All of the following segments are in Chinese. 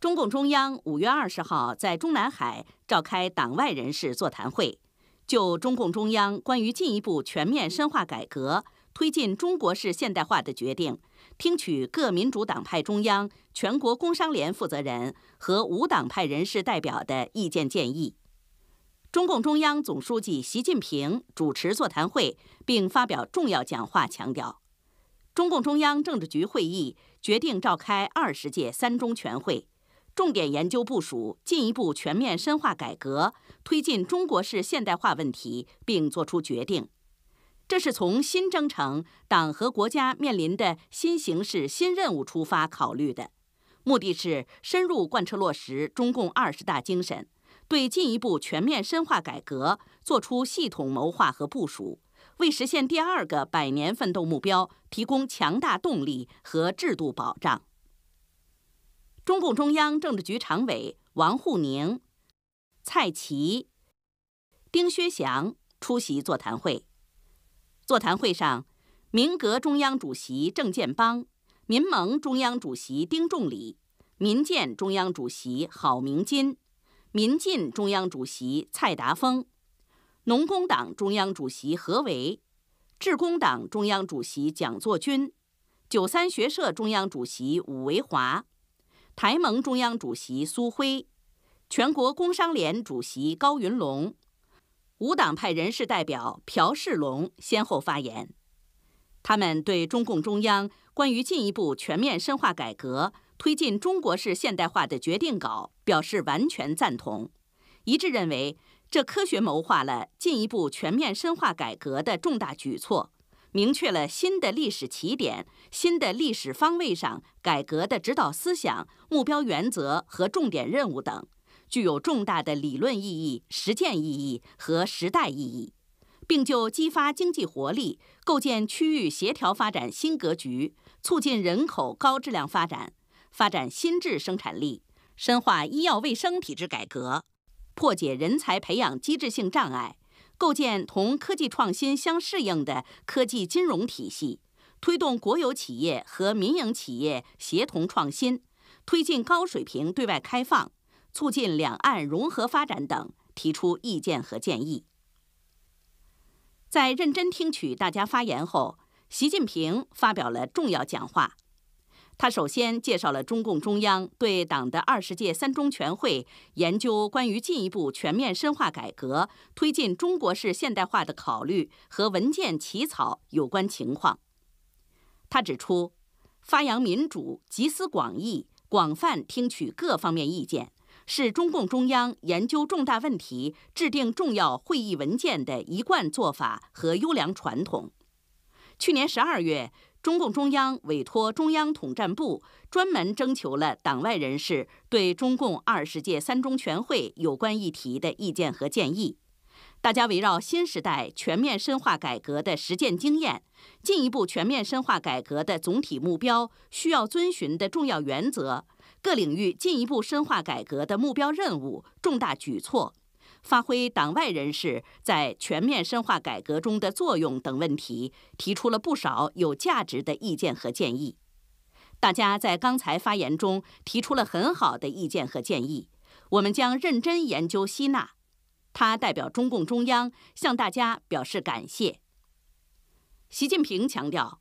中共中央五月二十号在中南海召开党外人士座谈会，就中共中央关于进一步全面深化改革、推进中国式现代化的决定，听取各民主党派中央、全国工商联负责人和无党派人士代表的意见建议。中共中央总书记习近平主持座谈会并发表重要讲话，强调，中共中央政治局会议决定召开二十届三中全会。重点研究部署进一步全面深化改革、推进中国式现代化问题，并作出决定。这是从新征程党和国家面临的新形势新任务出发考虑的，目的是深入贯彻落实中共二十大精神，对进一步全面深化改革作出系统谋划和部署，为实现第二个百年奋斗目标提供强大动力和制度保障。中共中央政治局常委王沪宁、蔡奇、丁薛祥出席座谈会。座谈会上，民革中央主席郑建邦、民盟中央主席丁仲礼、民建中央主席郝明金、民进中央主席蔡达峰、农工党中央主席何维、致公党中央主席蒋作军、九三学社中央主席武维华。台盟中央主席苏辉、全国工商联主席高云龙、无党派人士代表朴世龙先后发言。他们对中共中央关于进一步全面深化改革、推进中国式现代化的决定稿表示完全赞同，一致认为这科学谋划了进一步全面深化改革的重大举措。明确了新的历史起点、新的历史方位上改革的指导思想、目标原则和重点任务等，具有重大的理论意义、实践意义和时代意义，并就激发经济活力、构建区域协调发展新格局、促进人口高质量发展、发展新质生产力、深化医药卫生体制改革、破解人才培养机制性障碍。构建同科技创新相适应的科技金融体系，推动国有企业和民营企业协同创新，推进高水平对外开放，促进两岸融合发展等，提出意见和建议。在认真听取大家发言后，习近平发表了重要讲话。他首先介绍了中共中央对党的二十届三中全会研究关于进一步全面深化改革、推进中国式现代化的考虑和文件起草有关情况。他指出，发扬民主、集思广益、广泛听取各方面意见，是中共中央研究重大问题、制定重要会议文件的一贯做法和优良传统。去年十二月。中共中央委托中央统战部专门征求了党外人士对中共二十届三中全会有关议题的意见和建议。大家围绕新时代全面深化改革的实践经验，进一步全面深化改革的总体目标、需要遵循的重要原则、各领域进一步深化改革的目标任务、重大举措。发挥党外人士在全面深化改革中的作用等问题，提出了不少有价值的意见和建议。大家在刚才发言中提出了很好的意见和建议，我们将认真研究吸纳。他代表中共中央向大家表示感谢。习近平强调，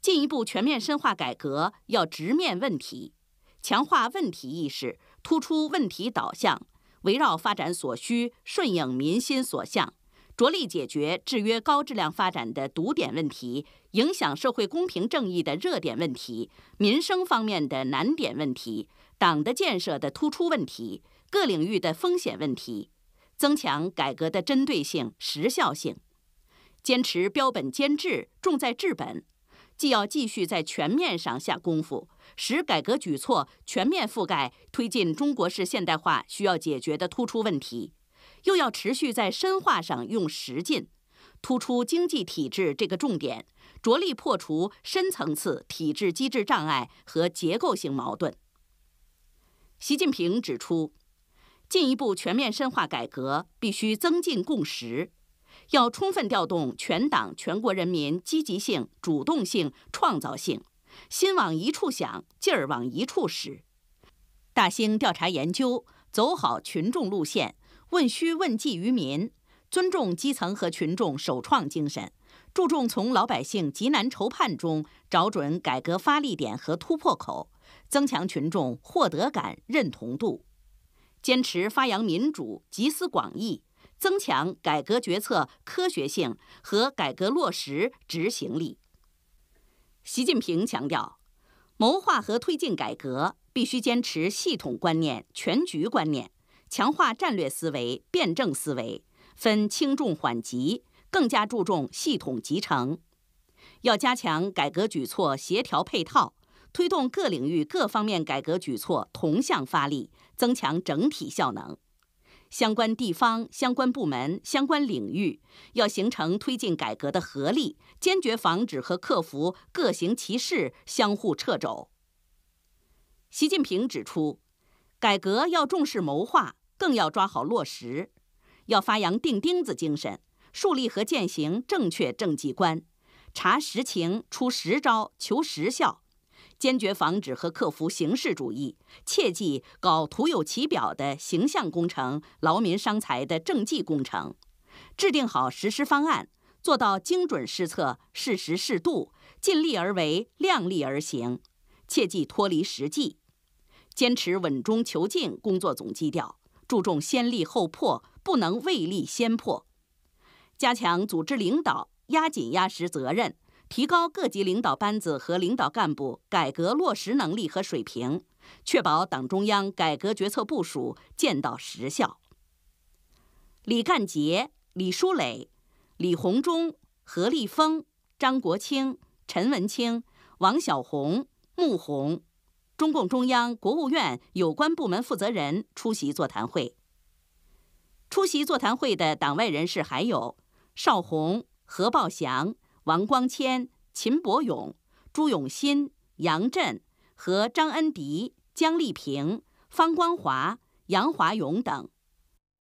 进一步全面深化改革要直面问题，强化问题意识，突出问题导向。围绕发展所需、顺应民心所向，着力解决制约高质量发展的堵点问题、影响社会公平正义的热点问题、民生方面的难点问题、党的建设的突出问题、各领域的风险问题，增强改革的针对性、实效性，坚持标本兼治，重在治本。既要继续在全面上下功夫，使改革举措全面覆盖推进中国式现代化需要解决的突出问题，又要持续在深化上用实劲，突出经济体制这个重点，着力破除深层次体制机制障碍和结构性矛盾。习近平指出，进一步全面深化改革，必须增进共识。要充分调动全党全国人民积极性、主动性、创造性，心往一处想，劲儿往一处使。大兴调查研究，走好群众路线，问需问计于民，尊重基层和群众首创精神，注重从老百姓急难愁盼中找准改革发力点和突破口，增强群众获得感、认同度，坚持发扬民主，集思广益。增强改革决策科学性和改革落实执行力。习近平强调，谋划和推进改革必须坚持系统观念、全局观念，强化战略思维、辩证思维，分轻重缓急，更加注重系统集成。要加强改革举措协调配套，推动各领域、各方面改革举措同向发力，增强整体效能。相关地方、相关部门、相关领域要形成推进改革的合力，坚决防止和克服各行其事、相互掣肘。习近平指出，改革要重视谋划，更要抓好落实，要发扬钉钉子精神，树立和践行正确政绩观，查实情、出实招、求实效。坚决防止和克服形式主义，切忌搞徒有其表的形象工程、劳民伤财的政绩工程，制定好实施方案，做到精准施策、适时适度、尽力而为、量力而行，切忌脱离实际。坚持稳中求进工作总基调，注重先立后破，不能未立先破。加强组织领导，压紧压实责任。提高各级领导班子和领导干部改革落实能力和水平，确保党中央改革决策部署见到实效。李干杰、李书磊、李鸿忠、何立峰、张国清、陈文清、王晓红、穆红，中共中央、国务院有关部门负责人出席座谈会。出席座谈会的党外人士还有邵红、何报祥、王光谦、秦伯勇、朱永新、杨震和张恩迪、江丽萍、方光华、杨华勇等。